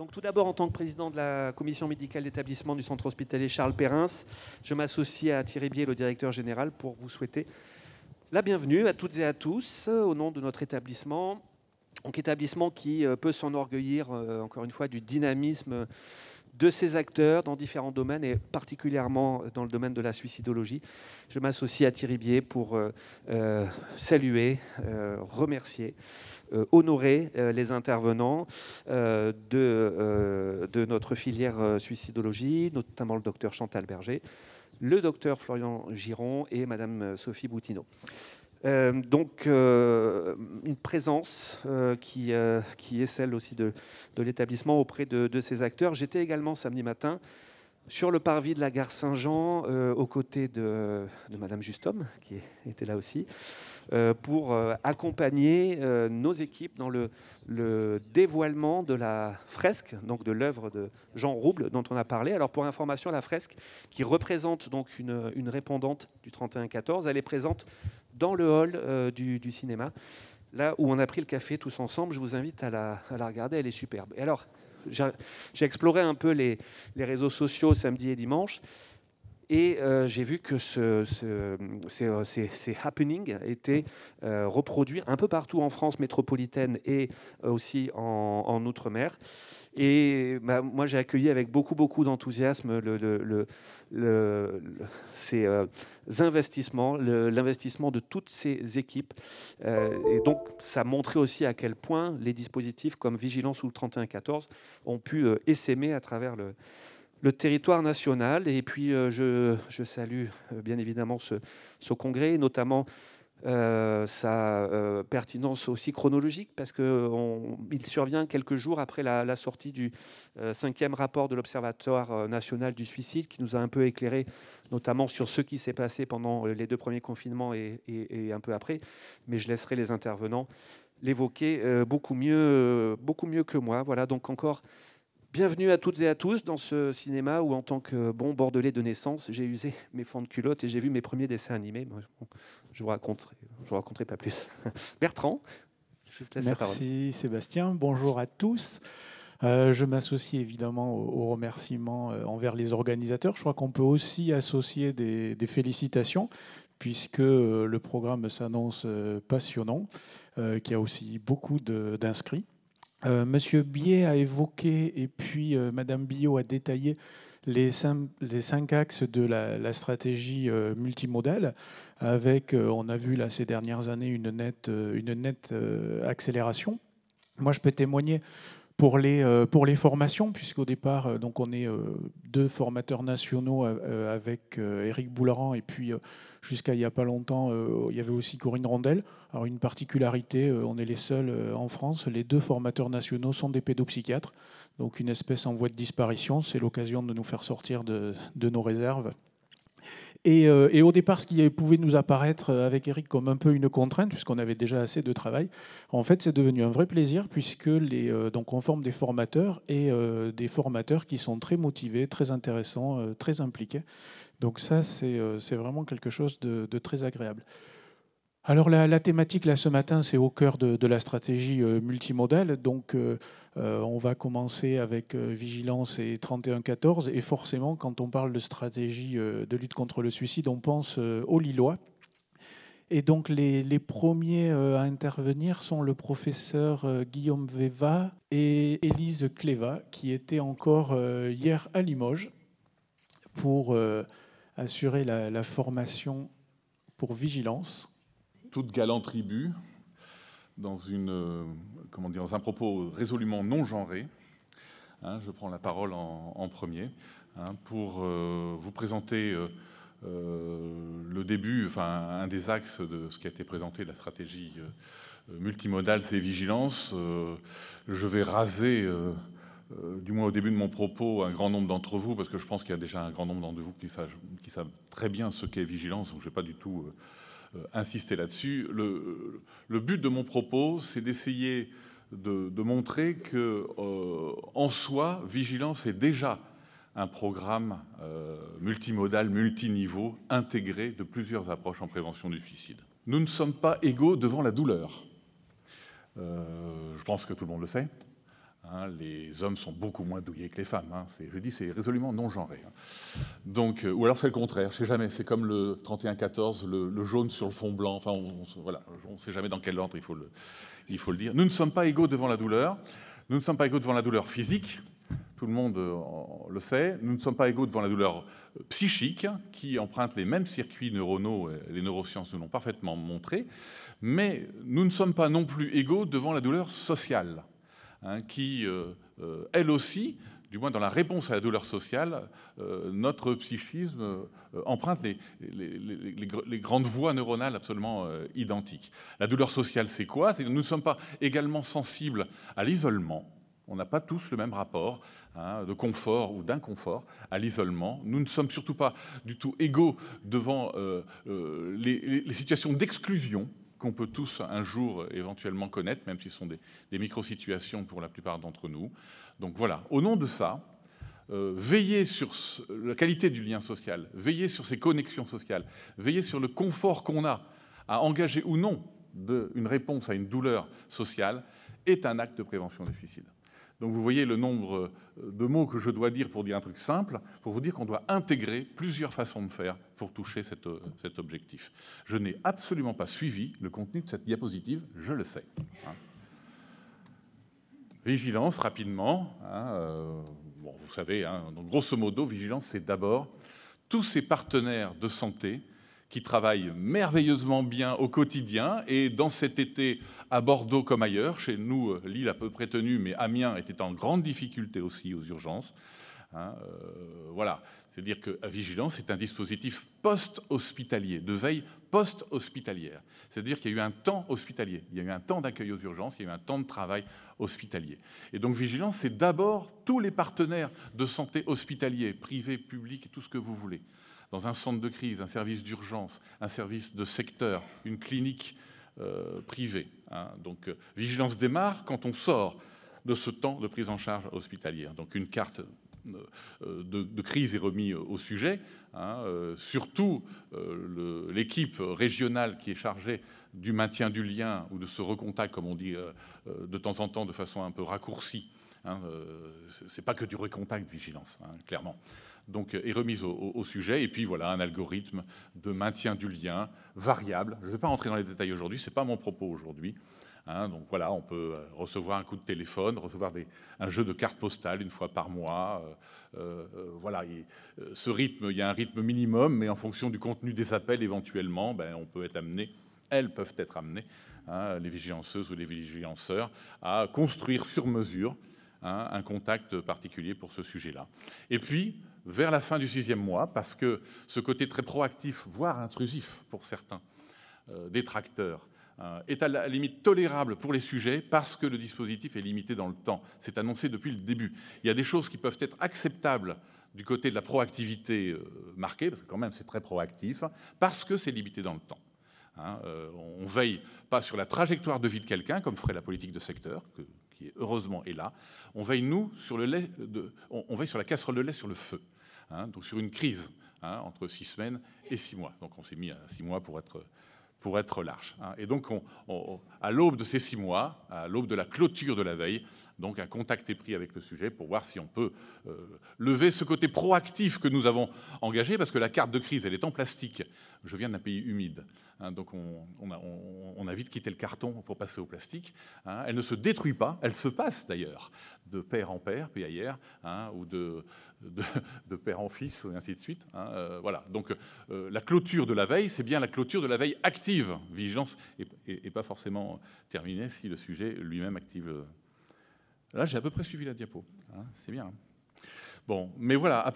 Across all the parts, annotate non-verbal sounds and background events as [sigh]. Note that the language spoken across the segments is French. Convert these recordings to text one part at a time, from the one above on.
Donc tout d'abord, en tant que président de la commission médicale d'établissement du centre hospitalier Charles Perrins, je m'associe à Thierry Bier, le directeur général, pour vous souhaiter la bienvenue à toutes et à tous euh, au nom de notre établissement. Donc établissement qui euh, peut s'enorgueillir, euh, encore une fois, du dynamisme de ses acteurs dans différents domaines et particulièrement dans le domaine de la suicidologie. Je m'associe à Thierry Bier pour saluer, remercier euh, honorer euh, les intervenants euh, de, notre filière suicidologie, notamment le docteur Chantal Berger, le docteur Florian Giron et Madame Sophie Boutineau. donc une présence qui, qui est celle aussi de, l'établissement auprès de, ces acteurs. J'étais également samedi matin sur le parvis de la gare Saint-Jean aux côtés de, de Madame Justhomme, qui était là aussi, euh, pour euh, accompagner euh, nos équipes dans le, dévoilement de la fresque, donc de l'œuvre de Jean Rouble dont on a parlé. Alors pour information, la fresque qui représente donc une, répondante du 31-14, elle est présente dans le hall du, cinéma, là où on a pris le café tous ensemble. Je vous invite à la, regarder, elle est superbe. alors, j'ai exploré un peu les réseaux sociaux samedi et dimanche. Et euh, j'ai vu que ce, euh, ces, happenings étaient euh, reproduits un peu partout en France métropolitaine et aussi en, Outre-mer. Et bah, moi, j'ai accueilli avec beaucoup, beaucoup d'enthousiasme le, ces investissements, l'investissement de toutes ces équipes. et donc, ça montrait aussi à quel point les dispositifs comme Vigilance ou le 3114 ont pu essaimer à travers le, le territoire national. Et puis, euh, je, salue euh, bien évidemment ce, congrès, notamment euh, sa pertinence aussi chronologique, parce qu'il survient quelques jours après la, sortie du cinquième rapport de l'Observatoire national du suicide, qui nous a un peu éclairé notamment sur ce qui s'est passé pendant les deux premiers confinements et, et un peu après. Mais je laisserai les intervenants l'évoquer beaucoup mieux beaucoup mieux que moi voilà donc encore Bienvenue à toutes et à tous dans ce cinéma où, en tant que bon bordelais de naissance, j'ai usé [laughs] mes fonds de culotte et j'ai vu mes premiers dessins animés. je vous raconterai, je vous raconterai pas plus. [laughs] Bertrand, je te laisse Merci Sébastien. Bonjour à tous. Euh, je m'associe évidemment aux, remerciements euh, envers les organisateurs. Je crois qu'on peut aussi associer des, félicitations puisque euh, le programme s'annonce passionnant, euh, qu'il y a aussi beaucoup d'inscrits. Euh, Monsieur Biet a évoqué et puis euh, Madame Billot a détaillé les cinq, axes de la, stratégie euh, multimodale, avec, on a vu là ces dernières années, une nette, une nette accélération. Moi, je peux témoigner pour les, pour les formations, puisqu'au départ, donc on est deux formateurs nationaux avec Eric Boularan et puis jusqu'à il n'y a pas longtemps, euh, il y avait aussi Corinne Rondel. Alors une particularité, euh, on est les seuls euh, en France, les deux formateurs nationaux sont des pédopsychiatres, donc une espèce en voie de disparition. C'est l'occasion de nous faire sortir de, de nos réserves euh, et, au départ, ce qui pouvait nous apparaître euh, avec Eric comme un peu une contrainte, puisqu'on avait déjà assez de travail, en fait, c'est devenu un vrai plaisir, puisque les, euh, donc on forme des formateurs et des formateurs qui sont très motivés, très intéressants, très impliqués. Donc ça, c'est vraiment quelque chose de, très agréable. Alors la, thématique là ce matin, c'est au cœur de, de la stratégie multimodale. Donc euh, on va commencer avec euh, Vigilance et 31 3114. Et forcément, quand on parle de stratégie euh, de lutte contre le suicide, on pense aux Lillois. Et donc les, premiers à intervenir sont le professeur Guillaume Veva et Élise Cléva, qui étaient encore hier à Limoges pour assurer la, formation pour vigilance. Toute galante tribu, dans une comment dire, dans un propos résolument non genré. Hein, je prends la parole en, premier hein, pour euh, vous présenter euh, euh, le début, enfin un des axes de ce qui a été présenté, la stratégie multimodale, c'est vigilance. je vais raser du moins au début de mon propos, un grand nombre d'entre vous, parce que je pense qu'il y a déjà un grand nombre d'entre vous qui savent, qui savent, très bien ce qu'est vigilance, donc je ne vais pas du tout euh, insister là-dessus. Le, but de mon propos, c'est d'essayer de, montrer que, euh, en soi, vigilance est déjà un programme euh, multimodal, multiniveau, intégré de plusieurs approches en prévention du suicide. Nous ne sommes pas égaux devant la douleur. je pense que tout le monde le sait. Hein, les hommes sont beaucoup moins douillés que les femmes. Hein. Je dis, c'est résolument non genré. Hein. Donc, euh, ou alors c'est le contraire. Je jamais. C'est comme le 31-14, le, jaune sur le fond blanc. Enfin, on, ne sait jamais dans quel ordre il faut, le, dire. Nous ne sommes pas égaux devant la douleur. Nous ne sommes pas égaux devant la douleur physique. Tout le monde euh, le sait. Nous ne sommes pas égaux devant la douleur euh, psychique, qui emprunte les mêmes circuits neuronaux. Les neurosciences nous l'ont parfaitement montré. Mais nous ne sommes pas non plus égaux devant la douleur sociale. Hein, qui, euh, euh, elle aussi, du moins dans la réponse à la douleur sociale, euh, notre psychisme emprunte les, grandes voies neuronales absolument identiques. La douleur sociale, c'est quoi c'est Nous ne sommes pas également sensibles à l'isolement. On n'a pas tous le même rapport hein, de confort ou d'inconfort à l'isolement. Nous ne sommes surtout pas du tout égaux devant les situations d'exclusion qu'on peut tous un jour éventuellement connaître, même si ce sont des, des micro-situations pour la plupart d'entre nous. Donc voilà, au nom de ça, euh, veiller sur la qualité du lien social, veiller sur ces connexions sociales, veiller sur le confort qu'on a à engager ou non une réponse à une douleur sociale, est un acte de prévention difficile. Donc vous voyez le nombre euh, de mots que je dois dire pour dire un truc simple, pour vous dire qu'on doit intégrer plusieurs façons de faire pour toucher euh, cet objectif. Je n'ai absolument pas suivi le contenu de cette diapositive, je le sais. Hein. Vigilance, rapidement. Hein, euh, bon, vous savez, hein, grosso modo, vigilance, c'est d'abord tous ces partenaires de santé qui travaillent merveilleusement bien au quotidien. Et dans cet été, à Bordeaux comme ailleurs, chez nous, euh, Lille a peu près tenu, mais Amiens était en grande difficulté aussi aux urgences. voilà. C'est-à-dire que Vigilance est un dispositif post-hospitalier, de veille post-hospitalière. C'est-à-dire qu'il y a eu un temps hospitalier, il y a eu un temps d'accueil aux urgences, il y a eu un temps de travail hospitalier. Et donc Vigilance, c'est d'abord tous les partenaires de santé hospitalier, privé, public, tout ce que vous voulez. Dans un centre de crise, un service d'urgence, un service de secteur, une clinique euh, privée. Hein. Donc euh, Vigilance démarre quand on sort de ce temps de prise en charge hospitalière. Donc une carte euh, de, crise est remis au sujet. Hein, euh, surtout, euh, l'équipe régionale qui est chargée du maintien du lien ou de ce recontact, comme on dit de temps en temps de façon un peu raccourcie, hein, c'est pas que du recontact vigilance, hein, clairement. Donc, est remise au, sujet. Et puis voilà, un algorithme de maintien du lien variable. Je ne vais pas rentrer dans les détails aujourd'hui, c'est pas mon propos aujourd'hui. Hein, donc voilà, on peut euh, recevoir un coup de téléphone, recevoir un jeu de cartes postales une fois par mois. Euh, euh, voilà, ce rythme, il y a un rythme minimum, mais en fonction du contenu des appels, éventuellement, ben, on peut être amené, elles peuvent être amenées, hein, les vigilanceuses ou les vigilanceurs, à construire sur mesure hein, un contact particulier pour ce sujet-là. Et puis, vers la fin du sixième mois, parce que ce côté très proactif, voire intrusif pour certains détracteurs, euh, est à la limite tolérable pour les sujets parce que le dispositif est limité dans le temps. C'est annoncé depuis le début. Il y a des choses qui peuvent être acceptables du côté de la proactivité euh, marquée, parce que quand même c'est très proactif, parce que c'est limité dans le temps. Hein, ne euh, on veille pas sur la trajectoire de vie de quelqu'un, comme ferait la politique de secteur, qui heureusement est là. On veille, nous, sur, le lait de, on, veille sur la casserole de lait sur le feu, hein, donc sur une crise hein, entre six semaines et six mois. Donc on s'est mis à six mois pour être pour être large. Hein. Et donc, à l'aube de ces six mois, à l'aube de la clôture de la veille, donc un contact est pris avec le sujet pour voir si on peut euh, lever ce côté proactif que nous avons engagé, parce que la carte de crise, elle est en plastique. Je viens d'un pays humide, hein, donc on, a, vite quitté le carton pour passer au plastique. Hein. Elle ne se détruit pas, elle se passe d'ailleurs, de père en père, puis ailleurs, hein, ou de, père en fils, et ainsi de suite. Euh, voilà, donc euh, la clôture de la veille, c'est bien la clôture de la veille active. Vigilance et pas forcément terminée si le sujet lui-même active Là, j'ai à peu près suivi la diapo. Ah, c'est bien. Bon, mais voilà,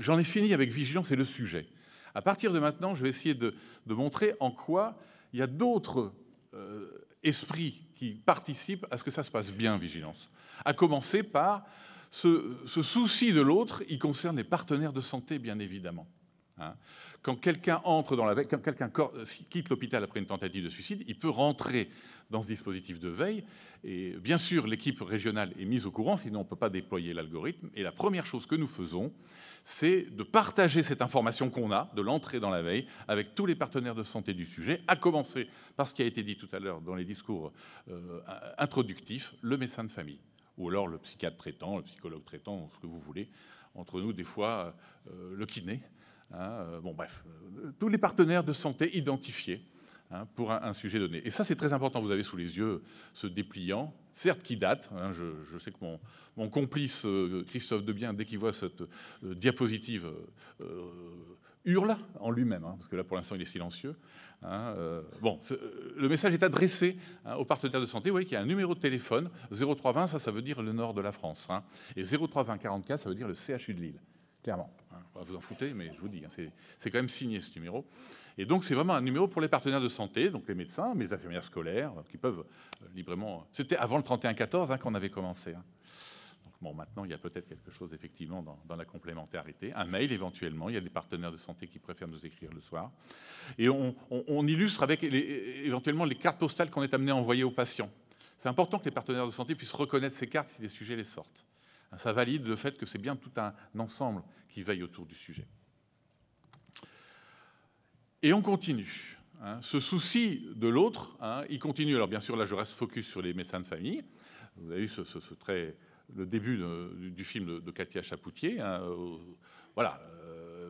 j'en ai fini avec vigilance et le sujet. À partir de maintenant, je vais essayer de, montrer en quoi il y a d'autres euh, esprits qui participent à ce que ça se passe bien, vigilance. À commencer par ce, ce souci de l'autre, il concerne les partenaires de santé, bien évidemment. Hein. Quand quelqu'un entre dans la quelqu'un euh, quitte l'hôpital après une tentative de suicide, il peut rentrer dans ce dispositif de veille. Et bien sûr, l'équipe régionale est mise au courant, sinon on ne peut pas déployer l'algorithme. Et la première chose que nous faisons, c'est de partager cette information qu'on a de l'entrée dans la veille avec tous les partenaires de santé du sujet, à commencer par ce qui a été dit tout à l'heure dans les discours euh, introductifs, le médecin de famille, ou alors le psychiatre traitant, le psychologue traitant, ce que vous voulez. Entre nous, des fois, euh, le kiné. Hein, euh, bon, bref, euh, tous les partenaires de santé identifiés hein, pour un, sujet donné. Et ça, c'est très important. Vous avez sous les yeux ce dépliant, certes qui date. Hein, je, sais que mon, complice euh, Christophe Debien, dès qu'il voit cette diapositive, hurle en lui-même, parce que là, pour l'instant, il est silencieux. bon, le message est adressé aux partenaires de santé. Vous voyez qu'il y a un numéro de téléphone 0320, ça, ça veut dire le nord de la France, et 032044 ça veut dire le CHU de Lille, clairement vous en foutez, mais je vous dis, hein, c'est quand même signé ce numéro. Et donc c'est vraiment un numéro pour les partenaires de santé, donc les médecins, mais les infirmières scolaires, euh, qui peuvent euh, librement... Euh, c'était avant le 31-14 hein, qu'on avait commencé. Hein. bon, maintenant, il y a peut-être quelque chose effectivement dans, la complémentarité. Un mail éventuellement, il y a des partenaires de santé qui préfèrent nous écrire le soir. Et on, illustre avec les, éventuellement les cartes postales qu'on est amené à envoyer aux patients. C'est important que les partenaires de santé puissent reconnaître ces cartes si les sujets les sortent. Ça valide le fait que c'est bien tout un ensemble qui veillent autour du sujet. Et on continue. Hein. Ce souci de l'autre, hein, il continue. Alors bien sûr, là, je reste focus sur les médecins de famille. Vous avez vu ce, très, le début du, film de, Katia Chapoutier. Hein, euh, voilà,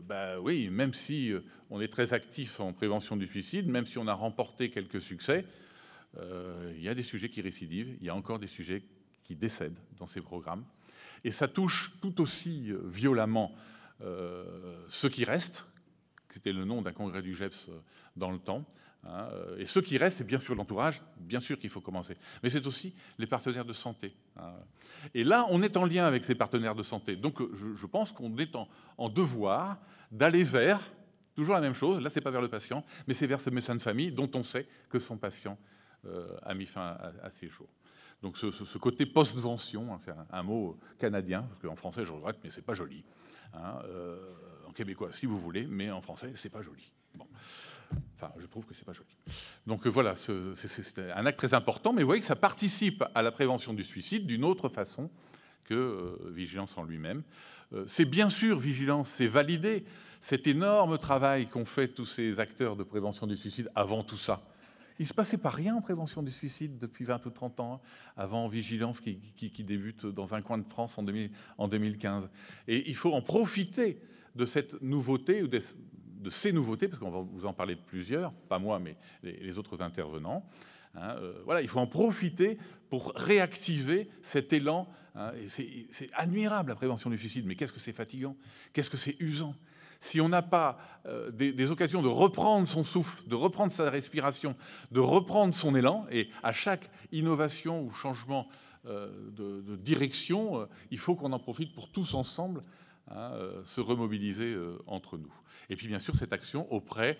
ben oui, même si euh, on est très actif en prévention du suicide, même si on a remporté quelques succès, il y a des sujets qui récidivent, il y a encore des sujets qui décèdent dans ces programmes. Et ça touche tout aussi violemment euh, ce qui reste, c'était le nom d'un congrès du GEPS euh, dans le temps, hein, euh, et ce qui reste, c'est bien sûr l'entourage, bien sûr qu'il faut commencer, mais c'est aussi les partenaires de santé. Hein. Et là, on est en lien avec ces partenaires de santé, donc je, pense qu'on est en, devoir d'aller vers, toujours la même chose, là c'est pas vers le patient, mais c'est vers ce médecin de famille dont on sait que son patient a mis fin à ses jours. Donc ce, côté postvention, hein, c'est un, mot canadien, parce qu'en français je regrette, mais c'est pas joli. Hein, euh, en québécois si vous voulez, mais en français c'est pas joli. Bon. Enfin, je trouve que c'est pas joli. Donc euh, voilà, c'est un acte très important, mais vous voyez que ça participe à la prévention du suicide d'une autre façon que euh, vigilance en lui-même. c'est bien sûr vigilance, c'est valider cet énorme travail qu'ont fait tous ces acteurs de prévention du suicide avant tout ça. Il ne se passait pas rien en prévention du suicide depuis 20 ou 30 ans, hein, avant Vigilance qui, débute dans un coin de France en, en, 2015. Et il faut en profiter de cette nouveauté, ou de, ces nouveautés, parce qu'on va vous en parler de plusieurs, pas moi, mais les, autres intervenants. Hein, euh, voilà, il faut en profiter pour réactiver cet élan. Hein, c'est admirable la prévention du suicide, mais qu'est-ce que c'est fatigant, qu'est-ce que c'est usant, si on n'a pas euh, des, occasions de reprendre son souffle, de reprendre sa respiration, de reprendre son élan, et à chaque innovation ou changement euh, de, direction, euh, il faut qu'on en profite pour tous ensemble hein, se remobiliser entre nous. Et puis bien sûr cette action auprès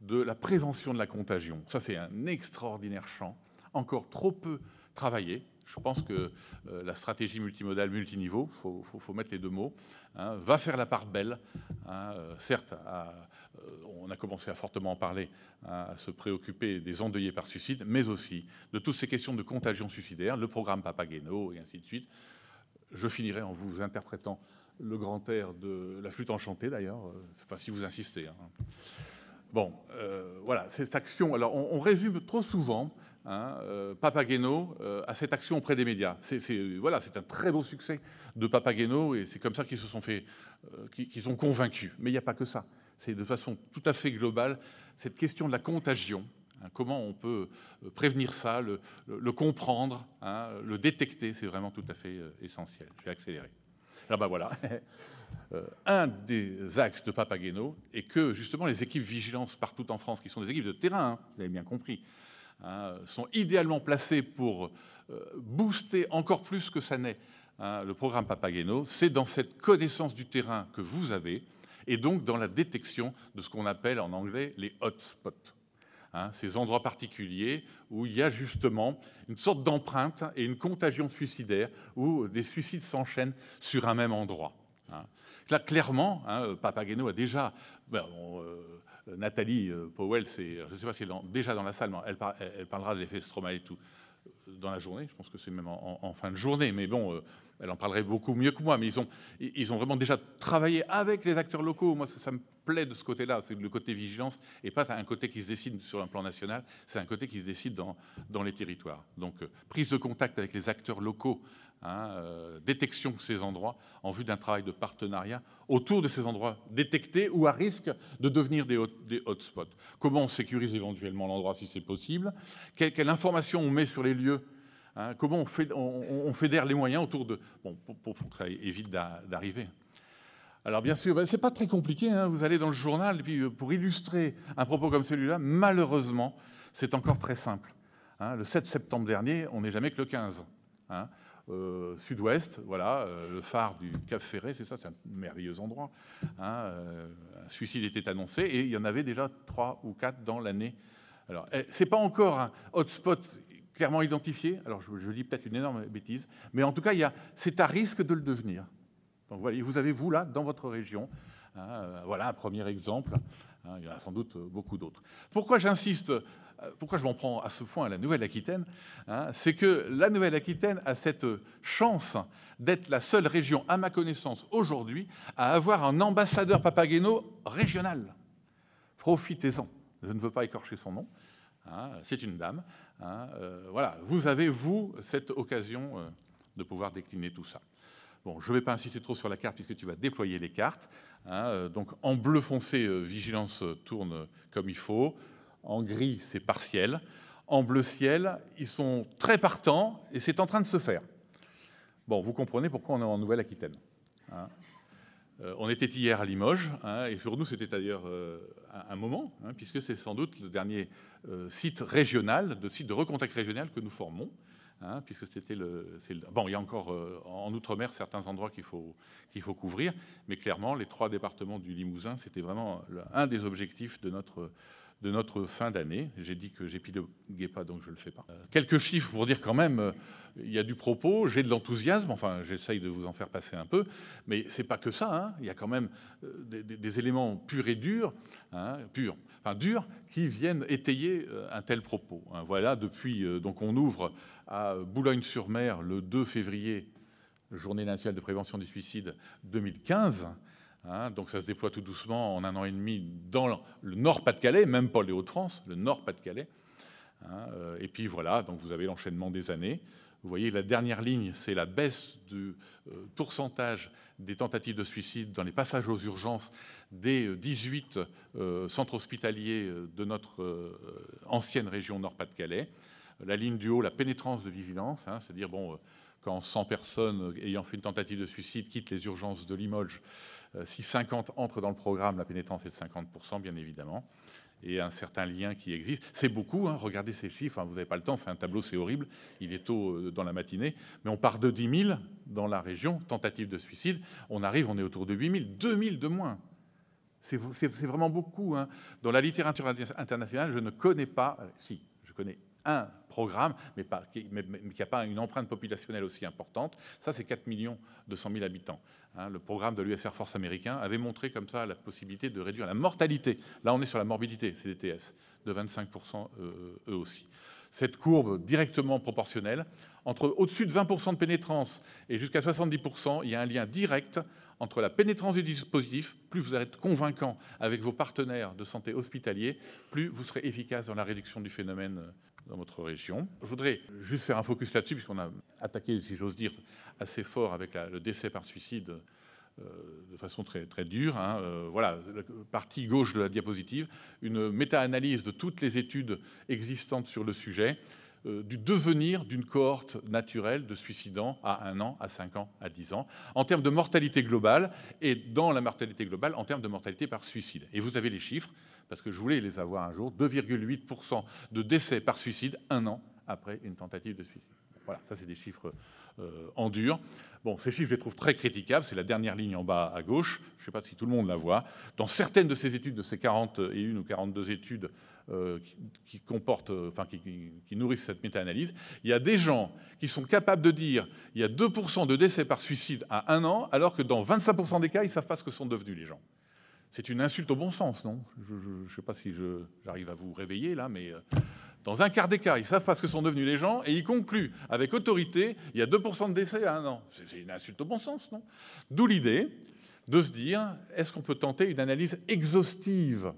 de la prévention de la contagion. Ça c'est un extraordinaire champ, encore trop peu travaillé, je pense que euh, la stratégie multimodale multiniveau, il faut, mettre les deux mots, hein, va faire la part belle. Hein, euh, certes, euh, on a commencé à fortement en parler, hein, à se préoccuper des endeuillés par suicide, mais aussi de toutes ces questions de contagion suicidaire, le programme Papageno et ainsi de suite. Je finirai en vous interprétant le grand air de la flûte enchantée, d'ailleurs, si vous insistez. Bon, voilà, cette action. Alors, on résume trop souvent Hein, euh, Papageno à euh, cette action auprès des médias. C'est, voilà, c'est un très beau succès de Papageno et c'est comme ça qu'ils se sont fait, euh, qu'ils, ont convaincus. Mais il n'y a pas que ça. C'est de façon tout à fait globale cette question de la contagion. Hein, comment on peut prévenir ça, le, comprendre, hein, le détecter, c'est vraiment tout à fait essentiel. Je vais accélérer. Ah bah voilà, [laughs] un des axes de Papageno est que justement les équipes vigilance partout en France, qui sont des équipes de terrain, vous avez bien compris, Hein, sont idéalement placés pour euh, booster encore plus que ça n'est hein, le programme Papageno, c'est dans cette connaissance du terrain que vous avez, et donc dans la détection de ce qu'on appelle en anglais les hotspots. Hein, ces endroits particuliers où il y a justement une sorte d'empreinte et une contagion suicidaire, où des suicides s'enchaînent sur un même endroit. Hein. Là, clairement, hein, Papageno a déjà ben, euh, Nathalie euh, Powell, je ne sais pas si elle est déjà dans la salle, mais elle, parlera de l'effet Stromae et tout euh, dans la journée. Je pense que c'est même en, fin de journée. Mais bon, euh, elle en parlerait beaucoup mieux que moi, mais ils ont, ils ont vraiment déjà travaillé avec les acteurs locaux. Moi, ça, me plaît de ce côté-là, c'est le côté vigilance, et pas un côté qui se décide sur un plan national, c'est un côté qui se décide dans, les territoires. Donc, euh, prise de contact avec les acteurs locaux, hein, euh, détection de ces endroits, en vue d'un travail de partenariat autour de ces endroits détectés ou à risque de devenir des, hotspots. Comment on sécurise éventuellement l'endroit si c'est possible quelle information on met sur les lieux Hein, comment on, fait, on, fédère les moyens autour de... Bon, pour, éviter évite d'arriver. Alors bien sûr, ben, c'est pas très compliqué. Hein. vous allez dans le journal, et puis euh, pour illustrer un propos comme celui-là, malheureusement, c'est encore très simple. Hein. le 7 septembre dernier, on n'est jamais que le 15. Euh, Sud-Ouest, voilà, euh, le phare du Cap Ferré, c'est ça, c'est un merveilleux endroit. un suicide était annoncé et il y en avait déjà trois ou quatre dans l'année. Alors, eh, c'est pas encore un hotspot clairement identifié. Alors je, dis peut-être une énorme bêtise, mais en tout cas, c'est à risque de le devenir. Donc voilà, vous avez vous là, dans votre région, hein, euh, voilà un premier exemple. Hein, il y en a sans doute euh, beaucoup d'autres. Pourquoi j'insiste euh, pourquoi je m'en prends à ce point à la Nouvelle-Aquitaine hein, C'est que la Nouvelle-Aquitaine a cette chance d'être la seule région, à ma connaissance aujourd'hui, à avoir un ambassadeur Papageno régional. Profitez-en. Je ne veux pas écorcher son nom. Hein, c'est une dame. Hein, euh, voilà, vous avez, vous, cette occasion euh, de pouvoir décliner tout ça. Bon, je ne vais pas insister trop sur la carte puisque tu vas déployer les cartes. Hein, euh, donc en bleu foncé, vigilance tourne comme il faut. En gris, c'est partiel. En bleu ciel, ils sont très partants et c'est en train de se faire. Bon, vous comprenez pourquoi on est en Nouvelle-Aquitaine. Euh, on était hier à Limoges, hein, et pour nous c'était d'ailleurs euh, un, moment, hein, puisque c'est sans doute le dernier euh, site régional, de site de recontact régional que nous formons, hein, puisque c'était le, Bon, il y a encore en Outre-mer certains endroits qu'il faut, qu'il faut couvrir, mais clairement les trois départements du Limousin, c'était vraiment un des objectifs de notre de notre fin d'année. J'ai dit que j'épiloguais pas, donc je ne le fais pas. Euh, quelques chiffres pour dire quand même, euh, il y a du propos, j'ai de l'enthousiasme, enfin j'essaye de vous en faire passer un peu, mais c'est pas que ça, hein. il y a quand même euh, des, éléments purs et durs, hein, purs, enfin durs, qui viennent étayer un tel propos. Hein. Voilà, depuis, donc on ouvre à Boulogne-sur-Mer le 2 février, Journée nationale de prévention du suicide 2015. Hein. donc ça se déploie tout doucement en un an et demi dans le Nord-Pas-de-Calais, même pas les Hauts-de-France, le Nord-Pas-de-Calais. Hein, euh, et puis voilà, donc vous avez l'enchaînement des années. Vous voyez, la dernière ligne, c'est la baisse du euh, pourcentage des tentatives de suicide dans les passages aux urgences des 18 euh, centres hospitaliers de notre ancienne région Nord-Pas-de-Calais. La ligne du haut, la pénétrance de vigilance, hein, c'est-à-dire bon, euh, quand 100 personnes euh, ayant fait une tentative de suicide quittent les urgences de Limoges, euh, si 50 entrent dans le programme, la pénétrance est de 50%, bien évidemment, et un certain lien qui existe. C'est beaucoup, hein, regardez ces chiffres, hein, vous n'avez pas le temps, c'est un tableau, c'est horrible, il est tôt dans la matinée, mais on part de 10 000 dans la région, tentative de suicide, on arrive, on est autour de 8 000, 2 000 de moins. C'est vraiment beaucoup. Dans la littérature internationale, je ne connais pas, si, je connais un programme, mais, qui n'a pas une empreinte populationnelle aussi importante. Ça, c'est 4 millions 200 000 habitants. Hein. le programme de l'US Force américain avait montré comme ça la possibilité de réduire la mortalité. Là, on est sur la morbidité, CDTS, de 25% euh, euh, eux aussi. Cette courbe directement proportionnelle, entre au-dessus de 20% de pénétrance et jusqu'à 70%, il y a un lien direct entre la pénétrance du dispositif, plus vous allez être convaincant avec vos partenaires de santé hospitalier, plus vous serez efficace dans la réduction du phénomène euh, dans votre région. Je voudrais juste faire un focus là-dessus, puisqu'on a attaqué, si j'ose dire, assez fort avec le décès par suicide euh, de façon très, très dure. Hein. Euh, voilà, la partie gauche de la diapositive, une méta-analyse de toutes les études existantes sur le sujet, euh, du devenir d'une cohorte naturelle de suicidants à un an, à 5 ans, à 10 ans, en termes de mortalité globale, et dans la mortalité globale, en termes de mortalité par suicide. Et vous avez les chiffres, parce que je voulais les avoir un jour, 2,8% de décès par suicide un an après une tentative de suicide. Voilà, ça c'est des chiffres euh, en dur. Bon, ces chiffres, je les trouve très critiquables. C'est la dernière ligne en bas à gauche. Je ne sais pas si tout le monde la voit. Dans certaines de ces études, de ces 41 ou 42 études euh, qui, comportent, euh, enfin, qui, nourrissent cette méta-analyse, il y a des gens qui sont capables de dire il y a 2% de décès par suicide à un an, alors que dans 25% des cas, ils ne savent pas ce que sont devenus les gens. C'est une insulte au bon sens, non Je ne sais pas si j'arrive à vous réveiller là, mais euh, dans un quart d'écart, ils savent pas ce que sont devenus les gens, et ils concluent avec autorité, il y a 2% de décès à un an. C'est une insulte au bon sens, non D'où l'idée de se dire, est-ce qu'on peut tenter une analyse exhaustive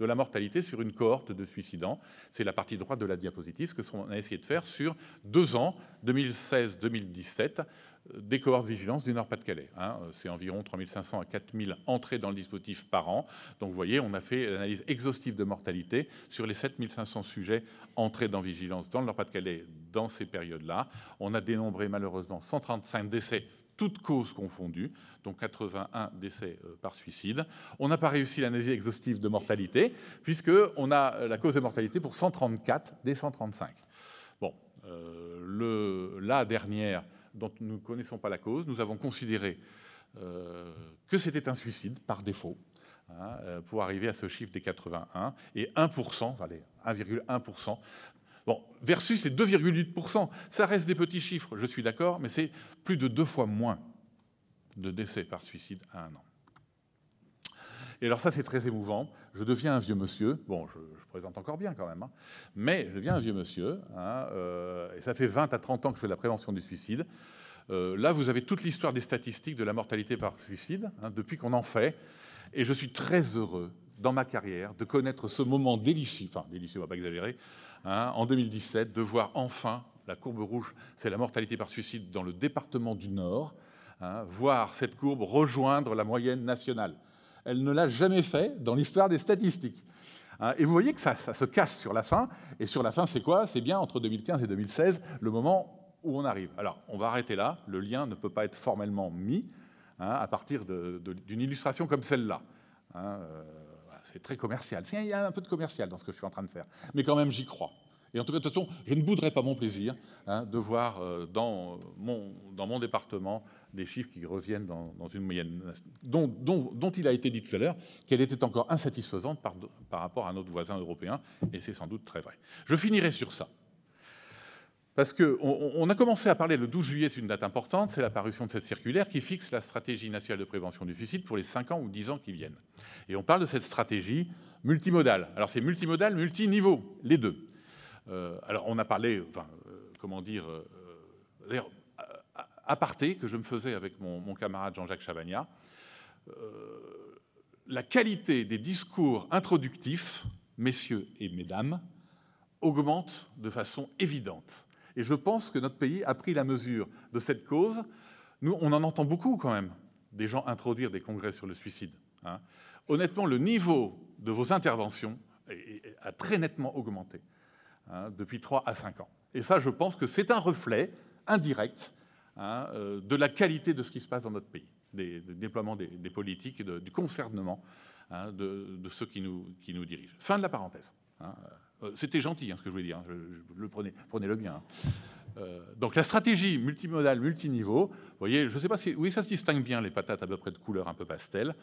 de la mortalité sur une cohorte de suicidants. C'est la partie droite de la diapositive, ce que a essayé de faire sur deux ans, 2016-2017, des cohortes vigilance du Nord-Pas-de-Calais. Hein. Euh, c'est environ 3500 à 4000 entrées dans le dispositif par an. Donc vous voyez, on a fait l'analyse exhaustive de mortalité sur les 7500 sujets entrés dans vigilance dans le Nord-Pas-de-Calais dans ces périodes-là. On a dénombré malheureusement 135 décès toutes causes confondues, donc 81 décès euh, par suicide. On n'a pas réussi l'analyse exhaustive de mortalité, puisqu'on a euh, la cause de mortalité pour 134 des 135. Bon, la dernière dont nous ne connaissons pas la cause. Nous avons considéré euh, que c'était un suicide par défaut hein, euh, pour arriver à ce chiffre des 81 et 1%, allez, 1,1%. Bon, versus les 2,8%, ça reste des petits chiffres, je suis d'accord, mais c'est plus de deux fois moins de décès par suicide à un an. Et alors ça, c'est très émouvant. Je deviens un vieux monsieur. Bon, je, présente encore bien quand même. Hein. Mais je deviens un vieux monsieur. Hein, euh, et ça fait 20 à 30 ans que je fais la prévention du suicide. Euh, là, vous avez toute l'histoire des statistiques de la mortalité par suicide, hein, depuis qu'on en fait. Et je suis très heureux dans ma carrière de connaître ce moment délicieux, enfin délicieux, on va pas exagérer, en 2017, de voir enfin la courbe rouge, c'est la mortalité par suicide dans le département du Nord, voir cette courbe rejoindre la moyenne nationale. Elle ne l'a jamais fait dans l'histoire des statistiques. Hein, et vous voyez que ça, se casse sur la fin. Et sur la fin, c'est quoi C'est bien entre 2015 et 2016, le moment où on arrive. Alors, on va arrêter là. Le lien ne peut pas être formellement mis hein, à partir d'une illustration comme celle-là. Hein, euh, c'est très commercial. Il y a un peu de commercial dans ce que je suis en train de faire. Mais quand même, j'y crois. Et en tout cas, de toute façon, je ne bouderai pas mon plaisir hein, de voir euh, dans, mon, département des chiffres qui reviennent dans, une moyenne dont, il a été dit tout à l'heure qu'elle était encore insatisfaisante par, rapport à notre voisin européen, et c'est sans doute très vrai. Je finirai sur ça. Parce qu'on a commencé à parler le 12 juillet, c'est une date importante, c'est la parution de cette circulaire qui fixe la stratégie nationale de prévention du suicide pour les 5 ans ou 10 ans qui viennent. Et on parle de cette stratégie multimodale. Alors c'est multimodal, multiniveau, les deux. Euh, alors, on a parlé, euh, comment dire, euh, d'ailleurs, aparté que je me faisais avec mon, camarade Jean-Jacques Chavagnat, la qualité des discours introductifs, messieurs et mesdames, augmente de façon évidente. Et je pense que notre pays a pris la mesure de cette cause. Nous, on en entend beaucoup quand même, des gens introduire des congrès sur le suicide. Hein. Honnêtement, le niveau de vos interventions a très nettement augmenté. Hein, depuis 3 à 5 ans. Et ça, je pense que c'est un reflet indirect hein, euh, de la qualité de ce qui se passe dans notre pays, des, déploiements des, politiques du concernement hein, de, ceux qui nous, qui nous, dirigent. Fin de la parenthèse. Euh, c'était gentil ce que je voulais dire, je, le prenez, prenez le bien. Euh, donc la stratégie multimodale, multiniveau, vous voyez, je ne sais pas si... Oui, ça se distingue bien, les patates à peu près de couleur un peu pastel.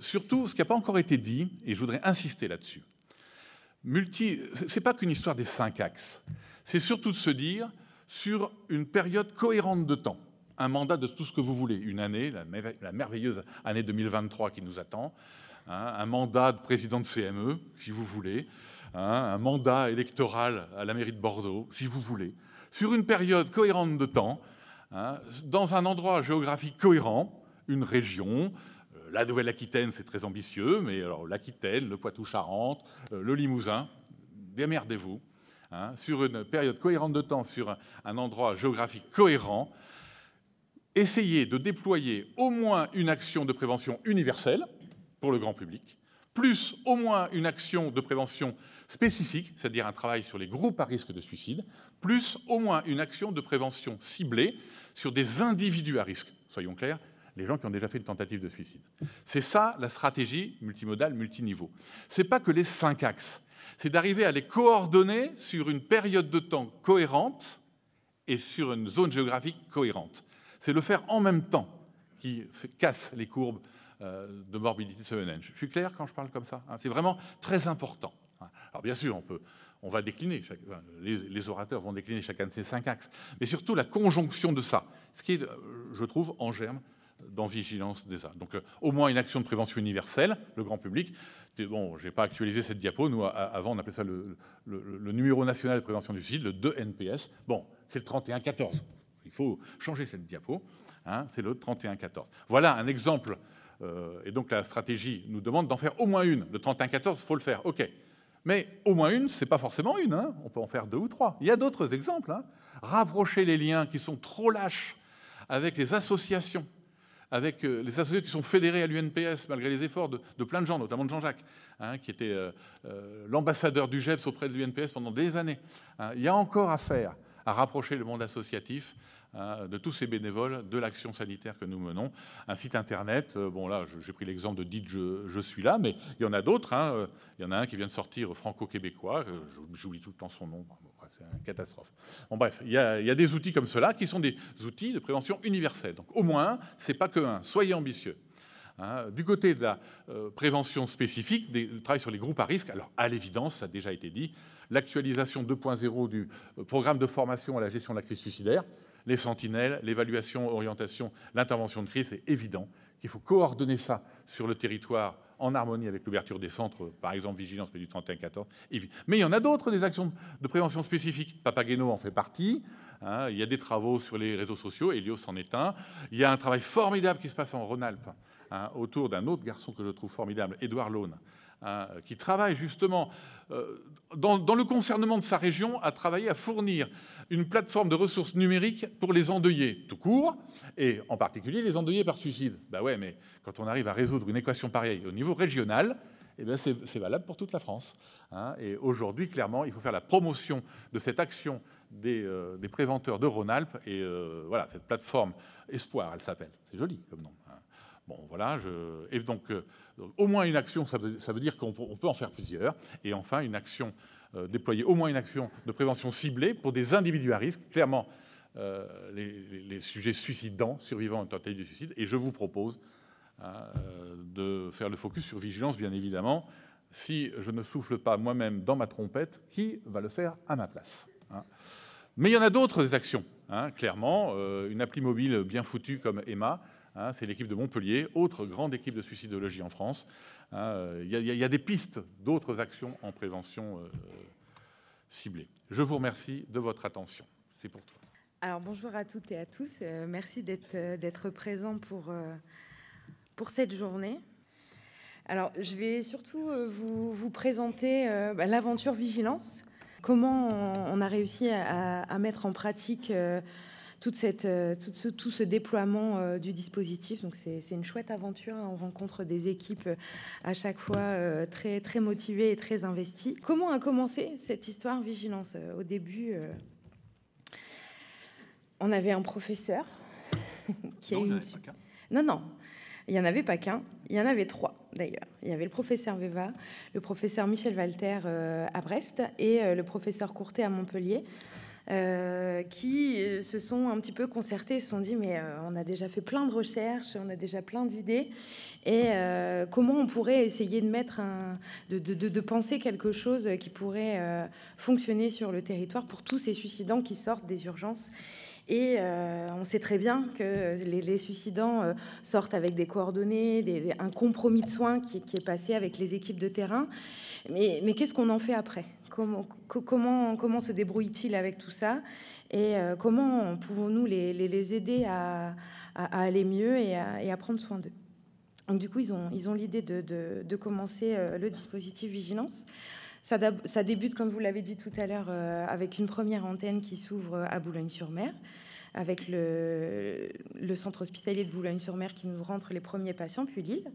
surtout, ce qui n'a pas encore été dit, et je voudrais insister là-dessus, multi. C'est pas qu'une histoire des cinq axes. C'est surtout de se dire sur une période cohérente de temps, un mandat de tout ce que vous voulez, une année, la merveilleuse année 2023 qui nous attend, hein, un mandat de président de CME, si vous voulez, hein, un mandat électoral à la mairie de Bordeaux, si vous voulez, sur une période cohérente de temps, hein, dans un endroit géographique cohérent, une région, euh, la Nouvelle-Aquitaine, c'est très ambitieux, mais alors l'Aquitaine, le Poitou-Charentes, euh, le Limousin, démerdez-vous. Hein, sur une période cohérente de temps, sur un, un endroit géographique cohérent, essayez de déployer au moins une action de prévention universelle pour le grand public, plus au moins une action de prévention spécifique, c'est-à-dire un travail sur les groupes à risque de suicide, plus au moins une action de prévention ciblée sur des individus à risque. Soyons clairs, les gens qui ont déjà fait une tentative de suicide. C'est ça la stratégie multimodale, multiniveau. Ce n'est pas que les cinq axes, c'est d'arriver à les coordonner sur une période de temps cohérente et sur une zone géographique cohérente. C'est le faire en même temps qui casse les courbes euh, de morbidité de Je suis clair quand je parle comme ça hein C'est vraiment très important. Hein. Alors bien sûr, on peut, on va décliner, les, les, orateurs vont décliner chacun de ces cinq axes, mais surtout la conjonction de ça, ce qui est, euh, je trouve, en germe, dans Vigilance des uns Donc euh, au moins une action de prévention universelle, le grand public. Bon, je n'ai pas actualisé cette diapo, nous, avant on appelait ça le, numéro national de prévention du suicide, le 2NPS. Bon, c'est le 3114. Il faut changer cette diapo, hein, c'est le 3114. Voilà un exemple, euh, et donc la stratégie nous demande d'en faire au moins une. Le 3114, il faut le faire, ok. Mais au moins une, ce n'est pas forcément une, hein. on peut en faire deux ou trois. Il y a d'autres exemples. Hein. Rapprocher les liens qui sont trop lâches avec les associations avec euh, les associés qui sont fédérés à l'UNPS, malgré les efforts de, plein de gens, notamment de Jean-Jacques, hein, qui était euh, euh, l'ambassadeur du GEPS auprès de l'UNPS pendant des années. Hein. Il y a encore à faire à rapprocher le monde associatif Hein, de tous ces bénévoles de l'action sanitaire que nous menons. Un site internet, euh, bon là, j'ai pris l'exemple de Dites je, suis là, mais il y en a d'autres. Hein, euh, il y en a un qui vient de sortir euh, franco-québécois, j'oublie tout le temps son nom, c'est une catastrophe. Bon bref, il y, a, des outils comme cela qui sont des outils de prévention universelle. Donc au moins c'est pas que un. Soyez ambitieux. Hein. du côté de la prévention spécifique, des, travail sur les groupes à risque, alors à l'évidence, ça a déjà été dit, l'actualisation 2.0 du programme de formation à la gestion de la crise suicidaire, les sentinelles, l'évaluation, orientation, l'intervention de crise, c'est évident qu'il faut coordonner ça sur le territoire en harmonie avec l'ouverture des centres, par exemple Vigilance du 31-14. Mais il y en a d'autres, des actions de prévention spécifiques. Papageno en fait partie. Hein. il y a des travaux sur les réseaux sociaux, Elio s'en est un. Il y a un travail formidable qui se passe en Rhône-Alpes, hein, autour d'un autre garçon que je trouve formidable, Édouard Laune, Hein, euh, qui travaille justement euh, dans, le concernement de sa région, à travailler à fournir une plateforme de ressources numériques pour les endeuillés, tout court, et en particulier les endeuillés par suicide. Bah ouais, mais quand on arrive à résoudre une équation pareille au niveau régional, eh c'est valable pour toute la France. Hein. Et aujourd'hui, clairement, il faut faire la promotion de cette action des, euh, préventeurs de Rhône-Alpes. Et voilà, cette plateforme Espoir, elle s'appelle. C'est joli comme nom. Bon, voilà, je... et euh, donc, au moins une action, ça veut, dire qu'on peut en faire plusieurs. Et enfin, une action euh, déployée, au moins une action de prévention ciblée pour des individus à risque, clairement euh, les, sujets suicidants, survivants en tentative de suicide. Et je vous propose hein, de faire le focus sur vigilance, bien évidemment. Si je ne souffle pas moi-même dans ma trompette, qui va le faire à ma place hein Mais il y en a d'autres, des actions. Hein, clairement, une appli mobile bien foutue comme Emma, Hein, c'est l'équipe de Montpellier, autre grande équipe de suicidologie en France. Il hein, euh, y, a des pistes d'autres actions en prévention euh, ciblées. Je vous remercie de votre attention. C'est pour toi. Alors bonjour à toutes et à tous. Euh, merci d'être présents pour, pour cette journée. Alors je vais surtout vous, présenter bah, l'aventure Vigilance, comment on, a réussi à mettre en pratique cette, euh, tout, ce, déploiement euh, du dispositif. Donc c'est une chouette aventure. Hein. On rencontre des équipes euh, à chaque fois très, très motivées et très investies. Comment a commencé cette histoire vigilance Au début, on avait un professeur [laughs] qui non, a eu une... Non, non, il n'y en avait pas qu'un, il y en avait trois d'ailleurs. Il y avait le professeur Veva, le professeur Michel Walter à Brest et le professeur courté à Montpellier. Euh, qui euh, se sont un petit peu concertés, se sont dit mais euh, on a déjà fait plein de recherches, on a déjà plein d'idées, et comment on pourrait essayer de mettre de penser quelque chose qui pourrait fonctionner sur le territoire pour tous ces suicidants qui sortent des urgences. Et euh, on sait très bien que les, suicidants euh, sortent avec des coordonnées, un compromis de soins qui, est passé avec les équipes de terrain. Mais, qu'est-ce qu'on en fait après comment, comment, se débrouille-t-il avec tout ça Et euh, comment pouvons-nous les, aider à, aller mieux et à, prendre soin d'eux donc, du coup, ils ont, l'idée de, commencer le dispositif vigilance. Ça, débute, comme vous l'avez dit tout à l'heure, euh, avec une première antenne qui s'ouvre à Boulogne-sur-Mer avec le, centre hospitalier de Boulogne-sur-Mer qui nous rentre les premiers patients, puis Lille.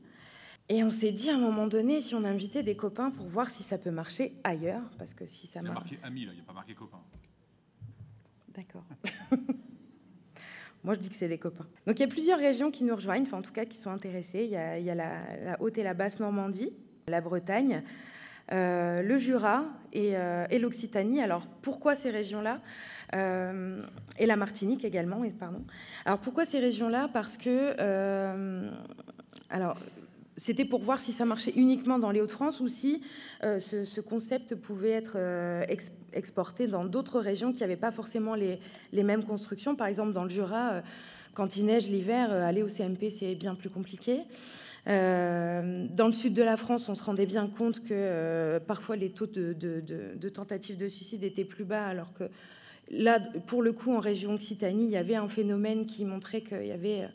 Et on s'est dit à un moment donné si on invitait des copains pour voir si ça peut marcher ailleurs, parce que si ça marche. Il y a marqué ami là, il n'y a pas marqué copains ». D'accord. [laughs] Moi, je dis que c'est des copains. Donc, il y a plusieurs régions qui nous rejoignent, enfin, en tout cas, qui sont intéressées. Il y a, la, la Haute et la Basse Normandie, la Bretagne, euh, le Jura euh, et, l'Occitanie. Alors pourquoi ces régions-là euh, Et la Martinique également, et, pardon. Alors pourquoi ces régions-là Parce que... alors, c'était pour voir si ça marchait uniquement dans les Hauts-de-France ou si ce, concept pouvait être exporté dans d'autres régions qui n'avaient pas forcément les, mêmes constructions. Par exemple, dans le Jura, quand il neige l'hiver, euh, aller au CMP, c'est bien plus compliqué. Euh, dans le sud de la France, on se rendait bien compte que euh, parfois les taux de, de, tentatives de suicide étaient plus bas, alors que là, pour le coup, en région Occitanie, il y avait un phénomène qui montrait qu'il y avait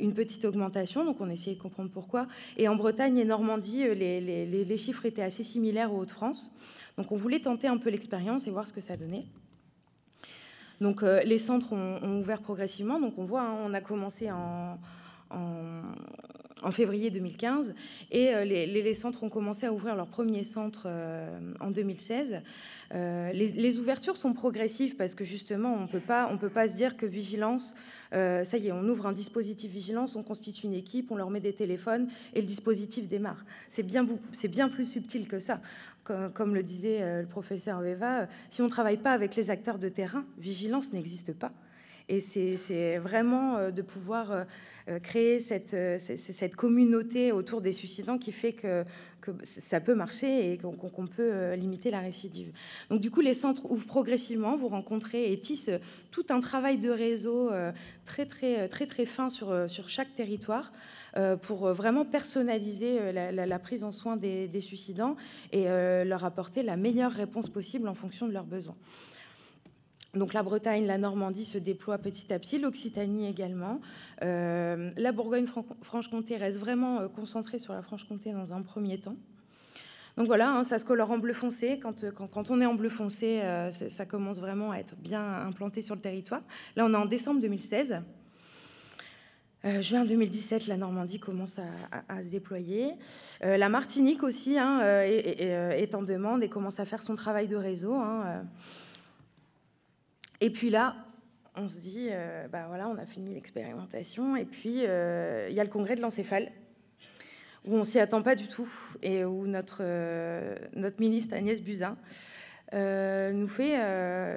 une petite augmentation, donc on essayait de comprendre pourquoi. Et en Bretagne et Normandie, les, les chiffres étaient assez similaires aux Hauts-de-France. Donc on voulait tenter un peu l'expérience et voir ce que ça donnait. Donc euh, les centres ont, ouvert progressivement. Donc on voit, hein, on a commencé en, en février 2015 et euh, les, centres ont commencé à ouvrir leur premier centre euh, en 2016. Euh, les, ouvertures sont progressives parce que justement on ne peut pas se dire que vigilance ça y est, on ouvre un dispositif vigilance, on constitue une équipe, on leur met des téléphones et le dispositif démarre. C'est bien, plus subtil que ça. Comme, le disait le professeur Veva, si on ne travaille pas avec les acteurs de terrain, vigilance n'existe pas. Et c'est vraiment euh, de pouvoir euh, euh, créer cette, communauté autour des suicidants qui fait que, ça peut marcher et qu'on peut limiter la récidive. Donc du coup, les centres ouvrent progressivement, vous rencontrez et tissent tout un travail de réseau très très très très fin sur, chaque territoire pour vraiment personnaliser la, prise en soin des suicidants et leur apporter la meilleure réponse possible en fonction de leurs besoins. Donc la Bretagne, la Normandie se déploient petit à petit, l'Occitanie également. Euh, la Bourgogne-Franche-Comté reste vraiment euh, concentrée sur la Franche-Comté dans un premier temps. Donc voilà, hein, ça se colore en bleu foncé. Euh, quand, on est en bleu foncé, ça commence vraiment à être bien implanté sur le territoire. Là, on est en décembre 2016. juin 2017, la Normandie commence à, se déployer. la Martinique aussi hein, est, en demande et commence à faire son travail de réseau. Hein, et puis là, on se dit, euh, bah voilà, on a fini l'expérimentation. Et puis, euh, il y a le congrès de l'encéphale, où on s'y attend pas du tout, et où notre, euh, notre ministre Agnès Buzyn nous fait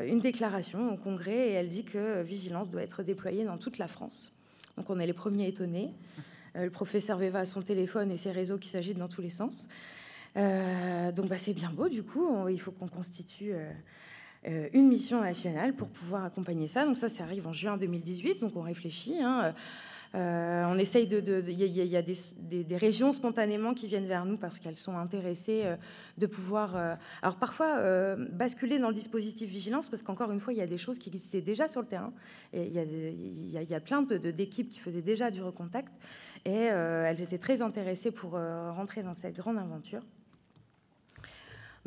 une déclaration au congrès, et elle dit que vigilance doit être déployée dans toute la France. Donc on est les premiers étonnés. le professeur Veva a son téléphone et ses réseaux qui s'agitent dans tous les sens. donc bah, c'est bien beau, du coup, il faut qu'on constitue euh, une mission nationale pour pouvoir accompagner ça. Donc ça, ça arrive en juin 2018, donc on réfléchit. Hein, euh, euh, on essaye de. Il y, a des, régions spontanément qui viennent vers nous parce qu'elles sont intéressées de pouvoir. alors parfois basculer dans le dispositif vigilance parce qu'encore une fois, il y a des choses qui existaient déjà sur le terrain. Et il y, a, plein d'équipes de, d'équipes qui faisaient déjà du recontact et elles étaient très intéressées pour rentrer dans cette grande aventure.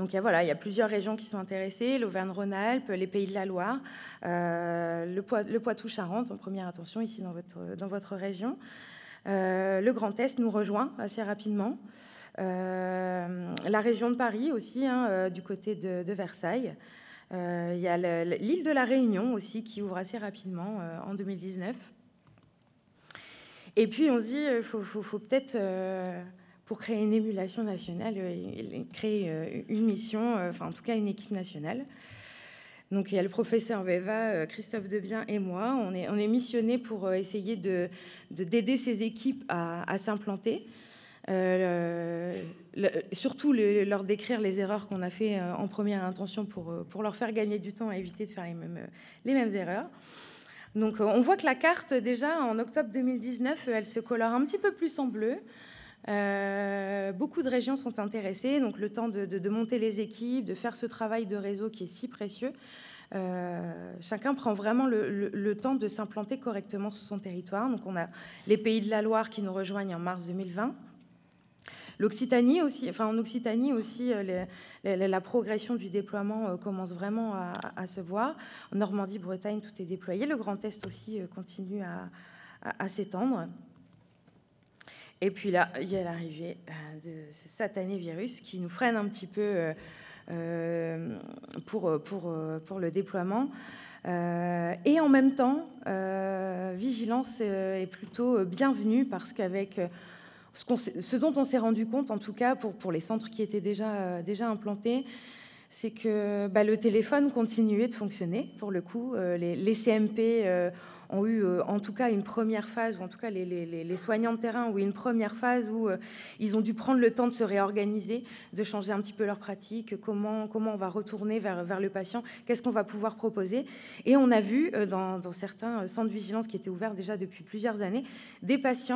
Donc il y a, voilà, il y a plusieurs régions qui sont intéressées, l'Auvergne-Rhône-Alpes, les Pays de la Loire, euh, le, Poitou-Charentes, en première attention ici dans votre, dans votre région. Euh, le Grand Est nous rejoint assez rapidement. Euh, la région de Paris aussi, hein, du côté de, Versailles. Il y a l'île de la Réunion aussi qui ouvre assez rapidement en 2019. Et puis on se dit, il faut peut-être pour créer une émulation nationale euh, créer euh, une mission, euh, enfin en tout cas une équipe nationale. Donc il y a le professeur Veva, Christophe Debien et moi. On est, on missionnés pour essayer de d'aider ces équipes à, s'implanter. surtout leur décrire les erreurs qu'on a fait en première intention pour, pour leur faire gagner du temps et éviter de faire les mêmes erreurs. Donc on voit que la carte déjà en octobre 2019, elle se colore un petit peu plus en bleu. Euh, beaucoup de régions sont intéressées, donc le temps de, monter les équipes, de faire ce travail de réseau qui est si précieux. Euh, chacun prend vraiment le, temps de s'implanter correctement sur son territoire. Donc on a les pays de la Loire qui nous rejoignent en mars 2020. L'Occitanie aussi, en Occitanie aussi, euh, la progression du déploiement commence vraiment à, se voir. En Normandie, Bretagne, tout est déployé. Le Grand Est aussi continue à s'étendre. Et puis là, il y a l'arrivée euh, de ce satané virus qui nous freine un petit peu euh, euh, pour, pour, pour le déploiement. et en même temps, vigilance est plutôt bienvenue parce qu'avec ce, ce, dont on s'est rendu compte, en tout cas pour, pour les centres qui étaient déjà, déjà implantés, c'est que bah, le téléphone continuait de fonctionner. Pour le coup, les, les CMP ont eu euh, en tout cas une première phase, ou en tout cas les, les, les soignants de terrain ont eu une première phase où euh, ils ont dû prendre le temps de se réorganiser, de changer un petit peu leurs pratique, comment, comment on va retourner vers, vers le patient, qu'est-ce qu'on va pouvoir proposer. Et on a vu euh, dans, dans, certains centres de vigilance qui étaient ouverts déjà depuis plusieurs années, des patients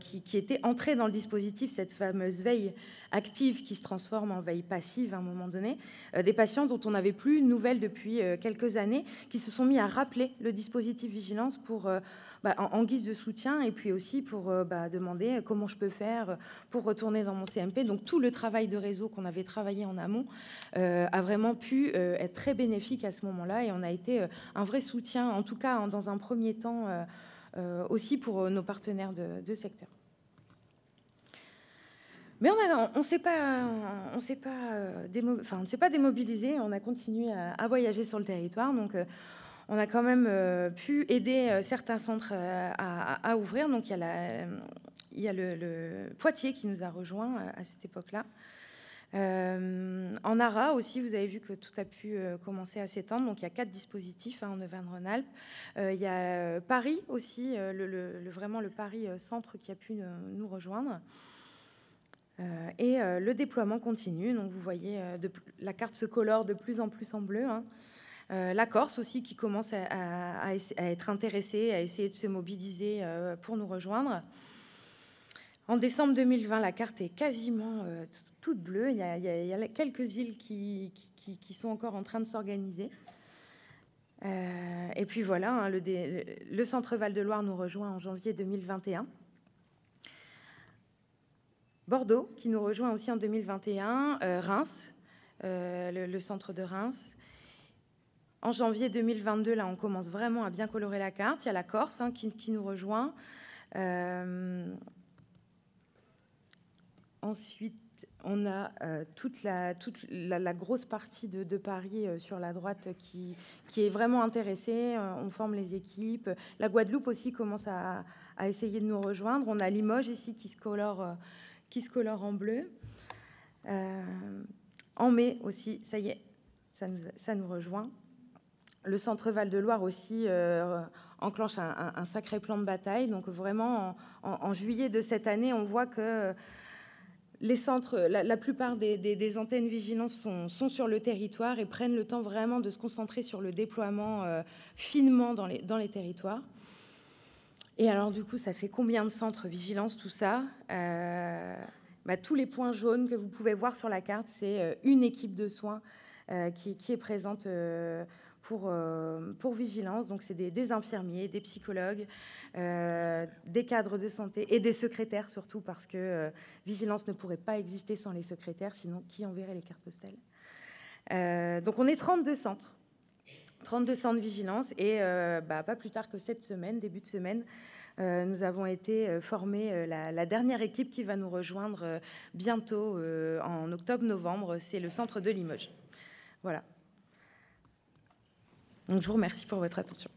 qui, qui étaient entrés dans le dispositif, cette fameuse veille active qui se transforme en veille passive à un moment donné, des patients dont on n'avait plus de nouvelles depuis quelques années, qui se sont mis à rappeler le dispositif vigilance pour, euh, bah, en, guise de soutien et puis aussi pour euh, bah, demander comment je peux faire pour retourner dans mon CMP. Donc tout le travail de réseau qu'on avait travaillé en amont euh, a vraiment pu être très bénéfique à ce moment-là et on a été un vrai soutien, en tout cas hein, dans un premier temps aussi pour nos partenaires de, secteur. Mais on ne s'est pas, on pas, enfin, on pas démobilisé. On a continué à, à, voyager sur le territoire. Donc, on a quand même euh, pu aider euh, certains centres euh, à, ouvrir. Donc il y a, le, Poitiers qui nous a rejoint à cette époque-là. en ARA aussi, vous avez vu que tout a pu commencer à s'étendre. Donc il y a quatre dispositifs hein, en Auvergne-Rhône-Alpes. il y a Paris aussi, vraiment le Paris centre qui a pu nous rejoindre. et le déploiement continue. Donc vous voyez, la carte se colore de plus en plus en bleu. Hein. Euh, la Corse aussi qui commence à, être intéressée, à essayer de se mobiliser euh, pour nous rejoindre. En décembre 2020, la carte est quasiment euh, toute bleue. Il y, a, quelques îles qui, sont encore en train de s'organiser. et puis voilà, hein, le, Centre Val-de-Loire nous rejoint en janvier 2021. Bordeaux qui nous rejoint aussi en 2021, Reims, le centre de Reims, en janvier 2022, là, on commence vraiment à bien colorer la carte. Il y a la Corse hein, qui, nous rejoint. Euh, ensuite, on a euh, toute, la, grosse partie de, Paris euh, sur la droite qui, est vraiment intéressée. on forme les équipes. La Guadeloupe aussi commence à, essayer de nous rejoindre. On a Limoges ici qui se colore, en bleu. en mai aussi, ça y est, ça nous rejoint le centre Val-de-Loire aussi euh, enclenche un, sacré plan de bataille. Donc vraiment, en, juillet de cette année, on voit que les centres, la, plupart des, antennes vigilantes sont, sur le territoire et prennent le temps vraiment de se concentrer sur le déploiement euh, finement dans les, territoires. Et alors du coup, ça fait combien de centres vigilance tout ça euh, bah, Tous les points jaunes que vous pouvez voir sur la carte, c'est une équipe de soins qui, est présente pour, euh, pour vigilance. Donc, c'est des, infirmiers, des psychologues, euh, des cadres de santé et des secrétaires surtout, parce que euh, vigilance ne pourrait pas exister sans les secrétaires, sinon qui enverrait les cartes postales Donc, on est 32 centres. 32 centres de vigilance et bah, pas plus tard que cette semaine, début de semaine, nous avons été formés, la, la, dernière équipe qui va nous rejoindre bientôt en octobre-novembre, c'est le centre de Limoges. Voilà, donc je vous remercie pour votre attention.